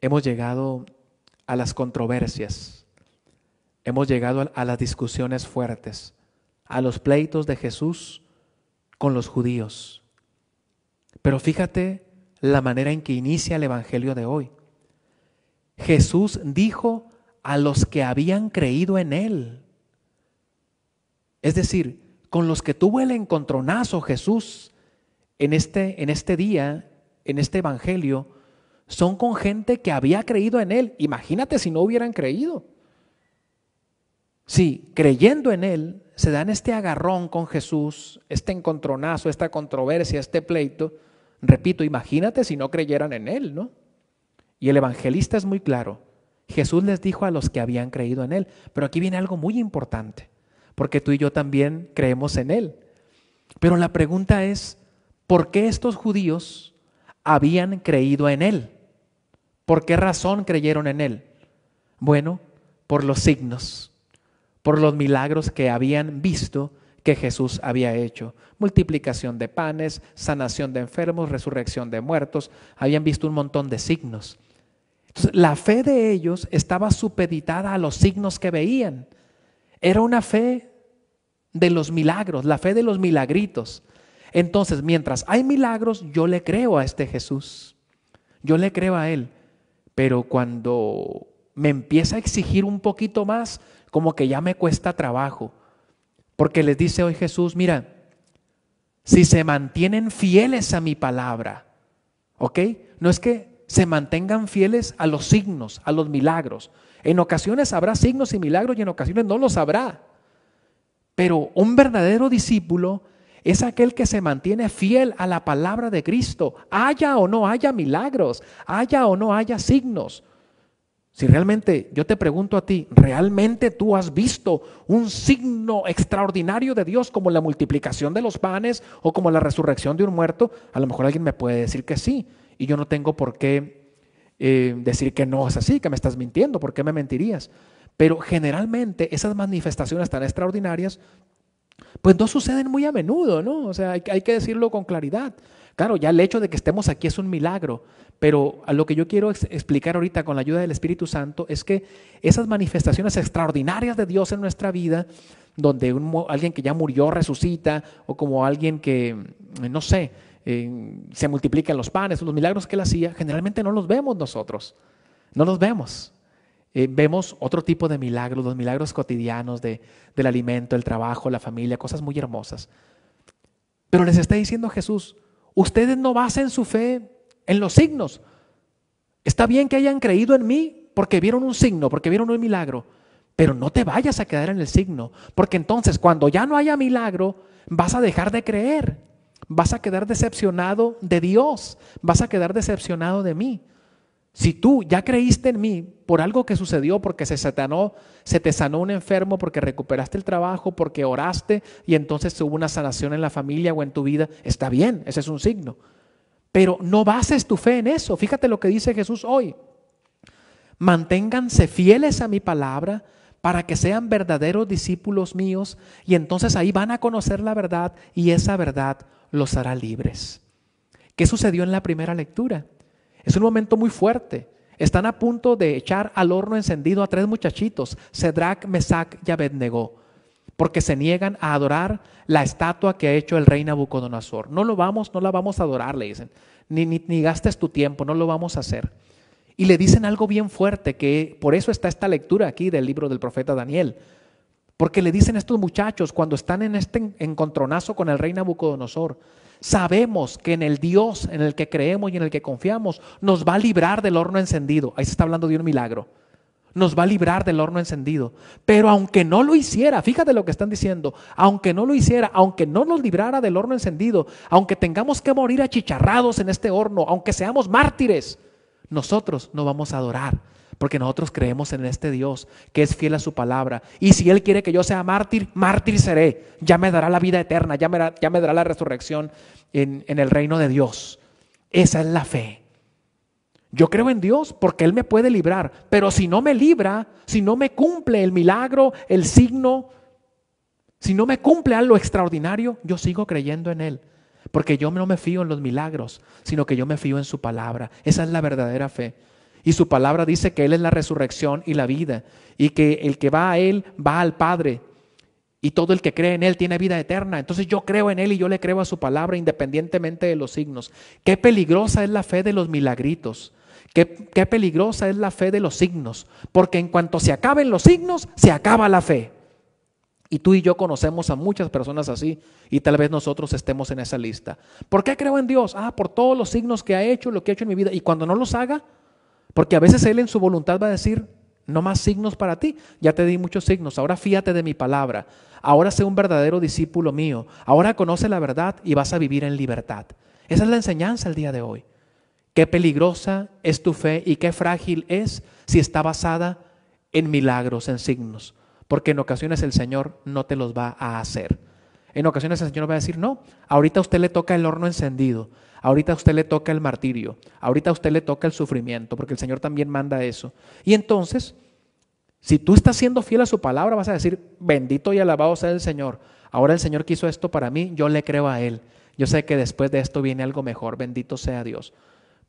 hemos llegado a las controversias, hemos llegado a las discusiones fuertes, a los pleitos de Jesús con los judíos. Pero fíjate la manera en que inicia el Evangelio de hoy. Jesús dijo a los que habían creído en Él. Es decir, con los que tuvo el encontronazo Jesús en este, en este día, en este Evangelio, son con gente que había creído en Él. Imagínate si no hubieran creído. Si creyendo en Él se dan este agarrón con Jesús, este encontronazo, esta controversia, este pleito, repito, imagínate si no creyeran en Él, ¿no? Y el evangelista es muy claro. Jesús les dijo a los que habían creído en Él, pero aquí viene algo muy importante, porque tú y yo también creemos en Él. Pero la pregunta es, ¿por qué estos judíos habían creído en Él? ¿Por qué razón creyeron en Él? Bueno, por los signos, por los milagros que habían visto que Jesús había hecho. Multiplicación de panes, sanación de enfermos, resurrección de muertos. Habían visto un montón de signos. la fe de ellos estaba supeditada a los signos que veían. Era una fe de los milagros, la fe de los milagritos. Entonces, mientras hay milagros, yo le creo a este Jesús. Yo le creo a Él pero cuando me empieza a exigir un poquito más, como que ya me cuesta trabajo. Porque les dice hoy Jesús, mira, si se mantienen fieles a mi palabra, ¿ok? No es que se mantengan fieles a los signos, a los milagros. En ocasiones habrá signos y milagros y en ocasiones no los habrá. Pero un verdadero discípulo es aquel que se mantiene fiel a la palabra de Cristo, haya o no haya milagros, haya o no haya signos. Si realmente, yo te pregunto a ti, ¿realmente tú has visto un signo extraordinario de Dios como la multiplicación de los panes o como la resurrección de un muerto? A lo mejor alguien me puede decir que sí, y yo no tengo por qué eh, decir que no es así, que me estás mintiendo, ¿por qué me mentirías? Pero generalmente esas manifestaciones tan extraordinarias pues no suceden muy a menudo, ¿no? O sea, hay, que decirlo con claridad. Claro, ya el hecho de que estemos aquí es un milagro, pero a lo que yo quiero explicar ahorita con la ayuda del Espíritu Santo es que esas manifestaciones extraordinarias de Dios en nuestra vida, donde alguien que ya murió resucita, o como alguien que, mm, no sé, eh, se multiplican los panes, los milagros que él hacía, generalmente no los vemos nosotros, no los vemos. Eh, vemos otro tipo de milagros, los milagros cotidianos del alimento, el trabajo, la familia, cosas muy hermosas. Pero les está diciendo Jesús, ustedes no basen su fe en los signos. Está bien que hayan creído en mí porque vieron un signo, porque vieron un milagro, pero no te vayas a quedar en el signo, porque entonces cuando ya no haya milagro, vas a dejar de creer, vas a quedar decepcionado de Dios, vas a quedar decepcionado de mí. Si tú ya creíste en mí por algo que sucedió, porque se, satanó, se te sanó un enfermo, porque recuperaste el trabajo, porque oraste y entonces hubo una sanación en la familia o en tu vida, está bien, ese es un signo. Pero no bases tu fe en eso. Fíjate lo que dice Jesús hoy. Manténganse fieles a mi palabra para que sean verdaderos discípulos míos y entonces ahí van a conocer la verdad y esa verdad los hará libres. ¿Qué sucedió en la primera lectura? Es un momento muy fuerte. Están a punto de echar al horno encendido a tres muchachitos, Cedrac, Mesac y Abednego, porque se niegan a adorar la estatua que ha hecho el rey Nabucodonosor. No lo vamos, no la vamos a adorar, le dicen. Ni, ni, ni gastes tu tiempo, no lo vamos a hacer. Y le dicen algo bien fuerte, que por eso está esta lectura aquí del libro del profeta Daniel. Porque le dicen estos muchachos cuando están en este encontronazo con el rey Nabucodonosor, sabemos que en el Dios en el que creemos y en el que confiamos nos va a librar del horno encendido. Ahí se está hablando de un milagro. Nos va a librar del horno encendido. Pero aunque no lo hiciera, fíjate lo que están diciendo, aunque no lo hiciera, aunque no nos librara del horno encendido, aunque tengamos que morir achicharrados en este horno, aunque seamos mártires, nosotros no vamos a adorar porque nosotros creemos en este Dios que es fiel a su palabra. Y si Él quiere que yo sea mártir, mártir seré. Ya me dará la vida eterna, ya me, dará, la resurrección en el reino de Dios. Esa es la fe. Yo creo en Dios porque Él me puede librar, pero si no me libra, si no me cumple el milagro, el signo, si no me cumple algo extraordinario, yo sigo creyendo en Él. Porque yo no me fío en los milagros, sino que yo me fío en su palabra. Esa es la verdadera fe. Y su palabra dice que Él es la resurrección y la vida. Y que el que va a Él va al Padre. Y todo el que cree en Él tiene vida eterna. Entonces yo creo en Él y yo le creo a su palabra independientemente de los signos. Qué peligrosa es la fe de los milagritos. Qué, qué peligrosa es la fe de los signos. Porque en cuanto se acaben los signos, se acaba la fe. Y tú y yo conocemos a muchas personas así y tal vez nosotros estemos en esa lista. ¿Por qué creo en Dios? Ah, por todos los signos que ha hecho, lo que ha hecho en mi vida. Y cuando no los haga, porque a veces Él en su voluntad va a decir, no más signos para ti, ya te di muchos signos, ahora fíate de mi palabra, ahora sé un verdadero discípulo mío, ahora conoce la verdad y vas a vivir en libertad. Esa es la enseñanza el día de hoy. Qué peligrosa es tu fe y qué frágil es si está basada en milagros, en signos, porque en ocasiones el Señor no te los va a hacer. En ocasiones el Señor va a decir, no, ahorita a usted le toca el horno encendido, Ahorita a usted le toca el martirio, ahorita a usted le toca el sufrimiento, porque el Señor también manda eso. Y entonces, si tú estás siendo fiel a su palabra, vas a decir, bendito y alabado sea el Señor. Ahora el Señor quiso esto para mí, yo le creo a Él. Yo sé que después de esto viene algo mejor, bendito sea Dios.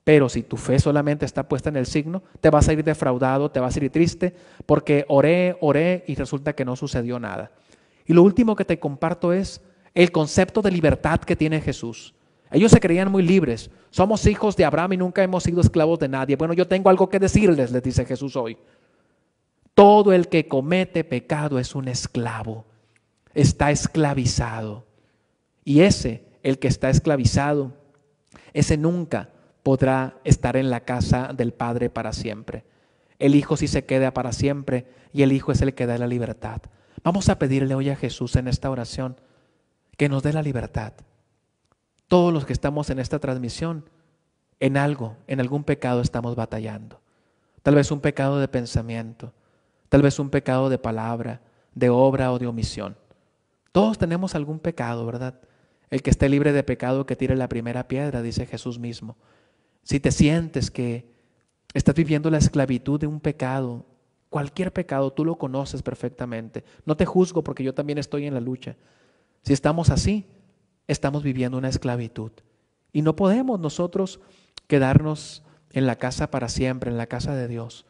Pero si tu fe solamente está puesta en el signo, te vas a ir defraudado, te vas a ir triste, porque oré, oré y resulta que no sucedió nada. Y lo último que te comparto es el concepto de libertad que tiene Jesús. Ellos se creían muy libres. Somos hijos de Abraham y nunca hemos sido esclavos de nadie. Bueno, yo tengo algo que decirles, les dice Jesús hoy. Todo el que comete pecado es un esclavo. Está esclavizado. Y ese, el que está esclavizado, ese nunca podrá estar en la casa del Padre para siempre. El Hijo sí se queda para siempre y el Hijo es el que da la libertad. Vamos a pedirle hoy a Jesús en esta oración que nos dé la libertad todos los que estamos en esta transmisión, en algo, en algún pecado estamos batallando. Tal vez un pecado de pensamiento, tal vez un pecado de palabra, de obra o de omisión. Todos tenemos algún pecado, ¿verdad? El que esté libre de pecado que tire la primera piedra, dice Jesús mismo. Si te sientes que estás viviendo la esclavitud de un pecado, cualquier pecado, tú lo conoces perfectamente. No te juzgo porque yo también estoy en la lucha. Si estamos así, estamos viviendo una esclavitud. Y no podemos nosotros quedarnos en la casa para siempre, en la casa de Dios.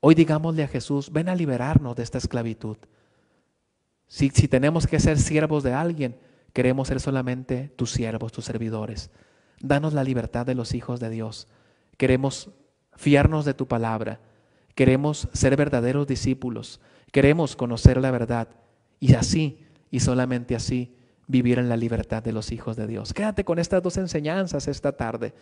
Hoy digámosle a Jesús, ven a liberarnos de esta esclavitud. Si, si tenemos que ser siervos de alguien, queremos ser solamente tus siervos, tus servidores. Danos la libertad de los hijos de Dios. Queremos fiarnos de tu palabra. Queremos ser verdaderos discípulos. Queremos conocer la verdad. Y así, y solamente así, vivir en la libertad de los hijos de Dios. Quédate con estas dos enseñanzas esta tarde.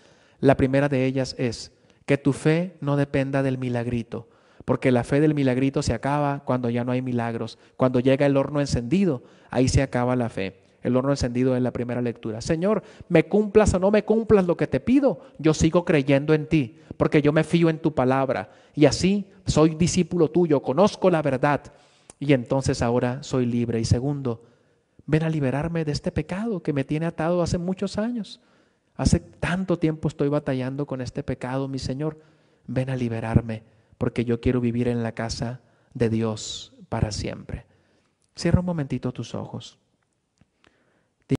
La primera de ellas es que tu fe no dependa del milagrito, porque la fe del milagrito se acaba cuando ya no hay milagros, cuando llega el horno encendido, ahí se acaba la fe. El horno encendido es la primera lectura. Señor, me cumplas o no me cumplas lo que te pido, yo sigo creyendo en ti, porque yo me fío en tu palabra. Y así soy discípulo tuyo, conozco la verdad y entonces ahora soy libre. Y segundo, ven a liberarme de este pecado que me tiene atado hace muchos años. Hace tanto tiempo estoy batallando con este pecado, mi Señor. Ven a liberarme, porque yo quiero vivir en la casa de Dios para siempre. Cierra un momentito tus ojos.